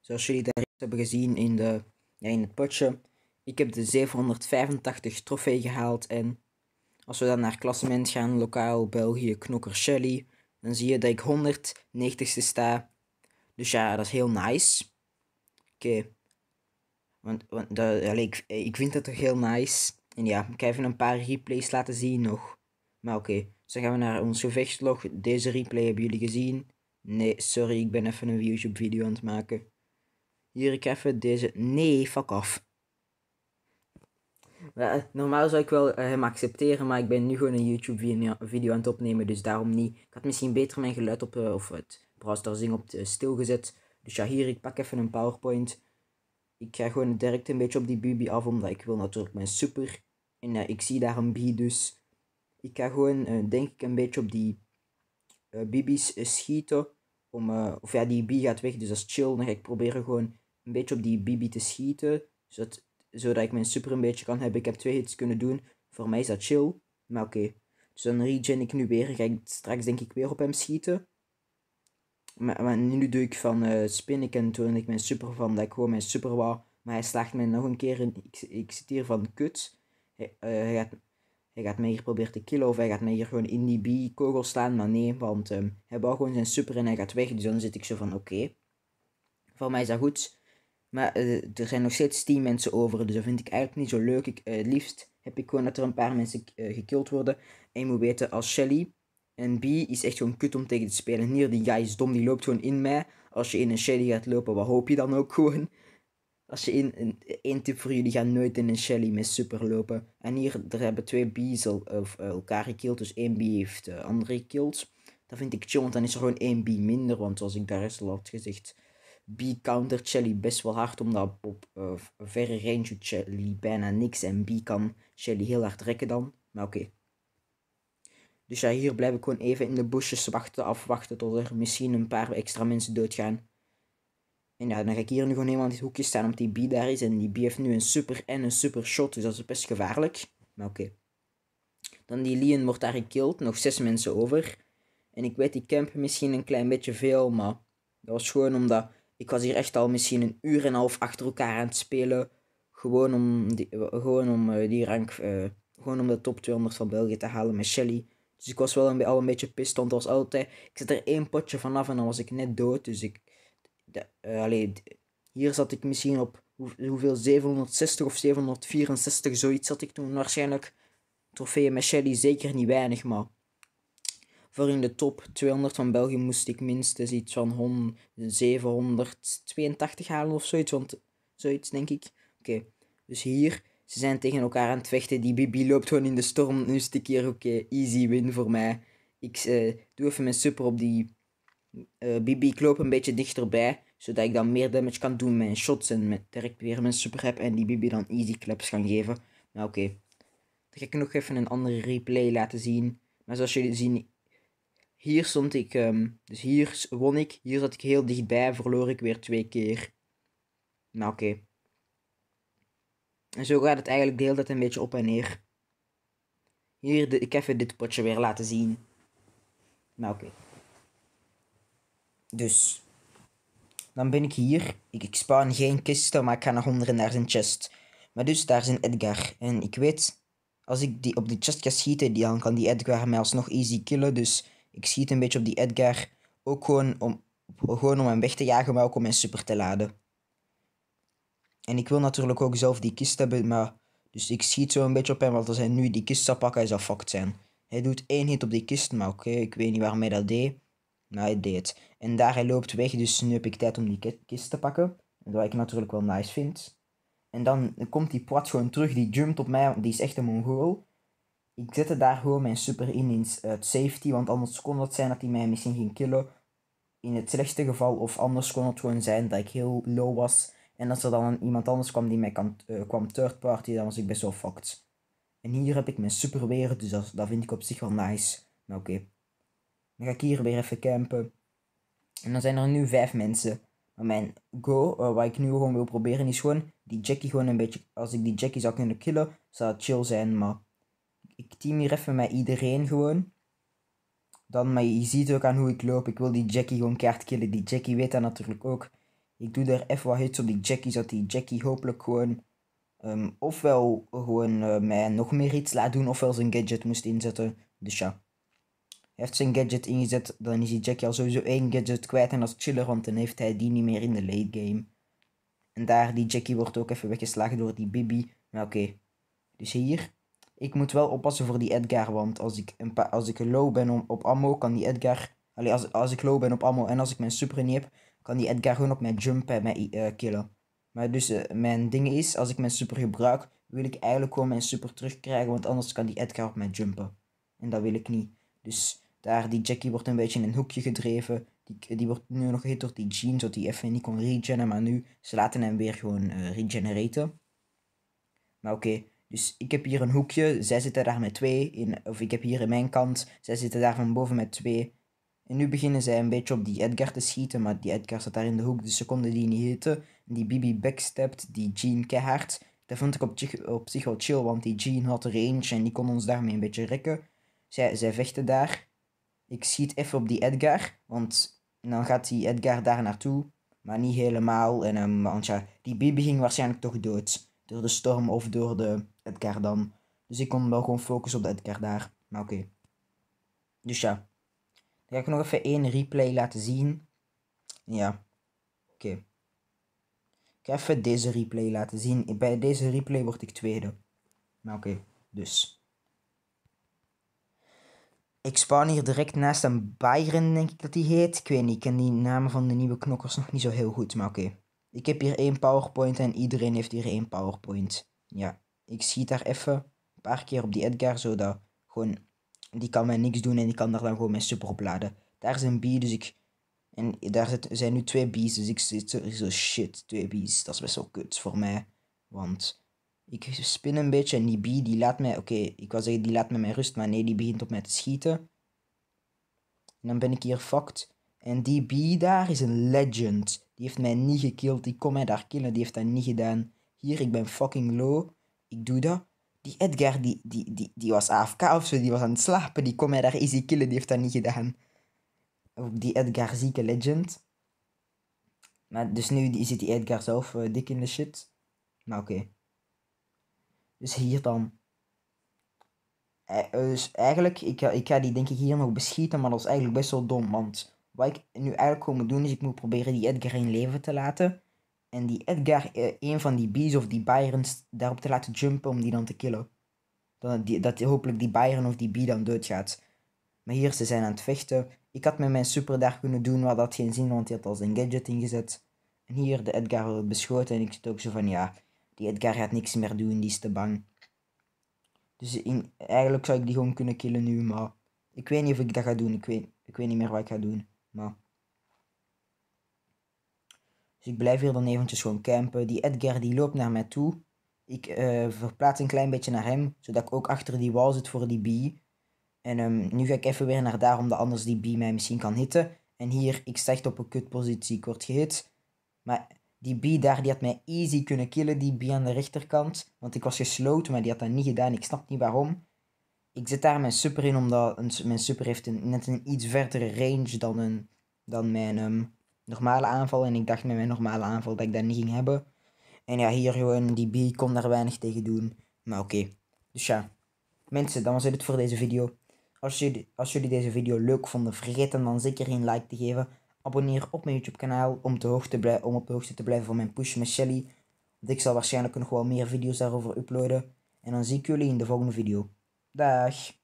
Zoals jullie daar hebben gezien in, de, ja, in het potje, ik heb de 785 trofee gehaald en als we dan naar klassement gaan, lokaal België, knokker Shelly, dan zie je dat ik 190ste sta. Dus ja, dat is heel nice. Oké. Eh, want, want dat, ik, ik vind dat toch heel nice. En ja, ik ga even een paar replays laten zien nog. Maar oké. Dus gaan we naar ons gevechtslog. Deze replay hebben jullie gezien. Nee, sorry, ik ben even een YouTube video aan het maken. Hier, ik even deze... Nee, fuck off. normaal zou ik wel eh, hem accepteren, maar ik ben nu gewoon een YouTube video, aan het opnemen, dus daarom niet. Ik had misschien beter mijn geluid op, eh, of het browser op eh, stil gezet Dus ja, hier, ik pak even een powerpoint. Ik ga gewoon direct een beetje op die Bubi af, omdat ik wil natuurlijk mijn super. En ik zie daar een B, dus ik ga gewoon, eh, denk ik, een beetje op die eh, bibis eh, schieten. Om, of ja, die bi gaat weg, dus dat is chill. Dan ga ik proberen gewoon een beetje op die bibi te schieten. Zodat, zodat ik mijn super een beetje kan hebben. Ik heb twee hits kunnen doen. Voor mij is dat chill. Maar oké. Dus dan regen ik nu weer. Ga ik straks denk ik weer op hem schieten. Maar, nu doe ik van uh, spin en toen ik mijn super van dat ik gewoon mijn super wou. Maar hij slaagt mij nog een keer in. Ik, zit hier van kut. hij gaat hij gaat mij hier proberen te killen of hij gaat mij hier gewoon in die B-kogel slaan. Maar nee, want ehm, hij bouwt gewoon zijn super en hij gaat weg. Dus dan zit ik zo van oké. Okay. Voor mij is dat goed. Maar eh, er zijn nog steeds 10 mensen over. Dus dat vind ik eigenlijk niet zo leuk. Ik, eh, het liefst heb ik gewoon dat er een paar mensen uh, eh, gekild worden. En je moet weten, als Shelly. En B is echt gewoon kut om tegen te spelen. Hier, die guy is dom, die loopt gewoon in mij. Als je in een Shelly gaat lopen, wat hoop je dan ook gewoon? Als je één, in, tip voor jullie, ga nooit in een Shelly met super lopen. En hier, er hebben twee B's al, of, eh, elkaar gekild, dus één B heeft eh, andere kills Dat vind ik chill, want dan is er gewoon één B minder, want zoals ik daar eerst al had gezegd, B counter Shelly best wel hard, omdat op eh, verre range doet Shelly bijna niks en B kan Shelly heel hard rekken dan. Maar oké. Dus ja, hier blijf ik gewoon even in de busjes wachten, afwachten tot er misschien een paar extra mensen doodgaan. En ja, dan ga ik hier nu gewoon helemaal in dit hoekje staan omdat die B daar is. En die B heeft nu een super en een super shot, dus dat is best gevaarlijk. Maar oké. Dan die Leon wordt daar gekillt, nog zes mensen over. En ik weet, die camp misschien een klein beetje veel, maar dat was gewoon omdat ik was hier echt al misschien een uur en een half achter elkaar aan het spelen. Gewoon om die, gewoon om, eh, die rank, eh, gewoon om de top 200 van België te halen met Shelly. Dus ik was wel een, al een beetje pist, want als altijd, ik zit er één potje vanaf en dan was ik net dood. Dus ik, de, eh, hier zat ik misschien op hoeveel 760 of 764, zoiets zat ik toen waarschijnlijk. Trofee Shelly zeker niet weinig, maar voor in de top 200 van België moest ik minstens iets van 100, 782 halen of zoiets, want zoiets denk ik. Oké, dus hier, ze zijn tegen elkaar aan het vechten, die Bibi loopt gewoon in de storm, nu is het keer oké, easy win voor mij. Ik eh, doe even mijn super op die eh, Bibi, ik loop een beetje dichterbij. Zodat ik dan meer damage kan doen met mijn shots en met direct weer mijn super heb. En die Bibi dan easy claps gaan geven. Nou oké. Dan ga ik nog even een andere replay laten zien. Maar zoals jullie zien, hier stond ik. Ehm, dus hier won ik. Hier zat ik heel dichtbij. Verloor ik weer twee keer. Nou oké. En zo gaat het eigenlijk de hele tijd een beetje op en neer. Hier, de, ik even dit potje weer laten zien. Nou oké. Dus. Dan ben ik hier. Ik, ik spawn geen kisten, maar ik ga naar onder naar zijn chest. Maar dus, daar zijn Edgar. En ik weet, als ik die op die chest ga schieten, dan kan die Edgar mij alsnog easy killen. Dus ik schiet een beetje op die Edgar. Ook gewoon om, gewoon om hem weg te jagen, maar ook om mijn super te laden. En ik wil natuurlijk ook zelf die kist hebben, maar... Dus ik schiet zo een beetje op hem, want als hij nu die kist zou pakken, hij zou fucked zijn. Hij doet één hit op die kist, maar oké, ik weet niet waarom hij dat deed. Nou, hij deed. En daar hij loopt weg, dus nu heb ik tijd om die kist te pakken. Wat ik natuurlijk wel nice vind. En dan komt die plat gewoon terug, die jumpt op mij, want die is echt een Mongool. Ik zette daar gewoon mijn super in in het safety, want anders kon het zijn dat hij mij misschien ging killen. In het slechtste geval, of anders kon het gewoon zijn dat ik heel low was. En als er dan iemand anders kwam die mij kan, eh, kwam third party, dan was ik best wel fucked. En hier heb ik mijn super weer, dus dat, vind ik op zich wel nice. Maar oké. Dan ga ik hier weer even campen. En dan zijn er nu vijf mensen. Maar mijn go, waar eh, wat ik nu gewoon wil proberen, is gewoon die Jackie gewoon een beetje... Als ik die Jackie zou kunnen killen, zou het chill zijn. Maar ik team hier even met iedereen gewoon. Dan, maar je ziet ook aan hoe ik loop. Ik wil die Jackie gewoon kaart killen. Die Jackie weet dat natuurlijk ook. Ik doe daar even wat hits op die Jackie, zodat die Jackie hopelijk gewoon... Ehm, ofwel gewoon eh, mij nog meer iets laat doen, ofwel zijn gadget moest inzetten. Dus ja heeft zijn gadget ingezet, dan is die Jackie al sowieso één gadget kwijt en dat is chiller, want dan heeft hij die niet meer in de late game. En daar, die Jackie wordt ook even weggeslagen door die Bibi. Maar oké. Dus hier, ik moet wel oppassen voor die Edgar, want als ik, een als ik low ben op ammo, kan die Edgar... Allee, als, als ik low ben op ammo en als ik mijn super niet heb, kan die Edgar gewoon op mijn jumpen en eh, mij uh, eh, killen. Maar dus eh, mijn ding is, als ik mijn super gebruik, wil ik eigenlijk gewoon mijn super terugkrijgen, want anders kan die Edgar op mij jumpen. En dat wil ik niet. Dus daar, die Jackie wordt een beetje in een hoekje gedreven. Die, die wordt nu nog gehit door die Jean, zodat hij even niet kon regeneren Maar nu, ze laten hem weer gewoon uh, regeneraten. Maar oké, dus ik heb hier een hoekje. Zij zitten daar met twee. In, of ik heb hier in mijn kant. Zij zitten daar van boven met twee. En nu beginnen zij een beetje op die Edgar te schieten. Maar die Edgar zat daar in de hoek, dus ze konden die niet hitten. Die Bibi backstept, die Jean keihard. Dat vond ik op, op zich wel chill, want die Jean had range en die kon ons daarmee een beetje rekken. Zij, zij vechten daar. Ik schiet even op die Edgar, want dan gaat die Edgar daar naartoe. Maar niet helemaal, en, um, want ja, die Bibi ging waarschijnlijk toch dood. Door de storm of door de Edgar dan. Dus ik kon wel gewoon focussen op de Edgar daar. Maar oké. Dus ja. Dan ga ik nog even één replay laten zien. Ja. Oké. Ik ga even deze replay laten zien. Bij deze replay word ik tweede. Maar oké, dus. Ik spawn hier direct naast een Byron, denk ik dat die heet. Ik weet niet, ik ken die namen van de nieuwe knokkers nog niet zo heel goed, maar oké. Ik heb hier één powerpoint en iedereen heeft hier één powerpoint. Ja, ik schiet daar even een paar keer op die Edgar, zodat gewoon... Die kan mij niks doen en die kan daar dan gewoon mijn super opladen. Daar is een B, dus ik... En daar zijn nu twee B's, dus ik zit zo... Shit, twee B's, dat is best wel kut voor mij. Want ik spin een beetje en die B die laat mij... Oké, ik wou zeggen die laat mij mijn rust, maar nee, die begint op mij te schieten. En dan ben ik hier fucked. En die B daar is een legend. Die heeft mij niet gekillt. Die kon mij daar killen. Die heeft dat niet gedaan. Hier, ik ben fucking low. Ik doe dat. Die Edgar, die, die, die, die was AFK of zo. Die was aan het slapen. Die kon mij daar easy killen. Die heeft dat niet gedaan. die Edgar, zieke legend. Maar dus nu zit die Edgar zelf eh, dik in de shit. Maar oké. Dus hier dan. Eh, dus eigenlijk, ik, ik ga die denk ik hier nog beschieten, maar dat is eigenlijk best wel dom. Want wat ik nu eigenlijk gewoon moet doen, is ik moet proberen die Edgar in leven te laten. En die Edgar, eh, een van die bees of die Byrons, daarop te laten jumpen om die dan te killen. Dan, die, dat hopelijk die Byron of die bee dan doodgaat. Maar hier, ze zijn aan het vechten. Ik had met mijn super daar kunnen doen, maar dat had geen zin, want hij had al zijn gadget ingezet. En hier, de Edgar wordt beschoten en ik zit ook zo van, ja, die Edgar gaat niks meer doen, die is te bang. Dus eigenlijk zou ik die gewoon kunnen killen nu, maar ik weet niet of ik dat ga doen. Ik weet, ik weet niet meer wat ik ga doen. Maar... Dus ik blijf hier dan eventjes gewoon campen. Die Edgar die loopt naar mij toe. Ik verplaat eh, verplaats een klein beetje naar hem, zodat ik ook achter die wal zit voor die bee. En ehm, nu ga ik even weer naar daar, omdat anders die bee mij misschien kan hitten. En hier, ik sta echt op een kutpositie. Ik word gehit. Maar die B daar, die had mij easy kunnen killen, die B aan de rechterkant. Want ik was gesloten, maar die had dat niet gedaan. Ik snap niet waarom. Ik zet daar mijn super in, omdat mijn super heeft een, net een iets verdere range dan, een, dan mijn ehm, normale aanval. En ik dacht met mijn normale aanval dat ik dat niet ging hebben. En ja, hier gewoon, die B kon daar weinig tegen doen. Maar oké. Dus ja, mensen, dan was het voor deze video. Als jullie, als jullie deze video leuk vonden, vergeet hem dan zeker geen like te geven. Abonneer op mijn YouTube kanaal om, te om op de hoogte te blijven van mijn push met Shelly. Want ik zal waarschijnlijk nog wel meer video's daarover uploaden. En dan zie ik jullie in de volgende video. Dag!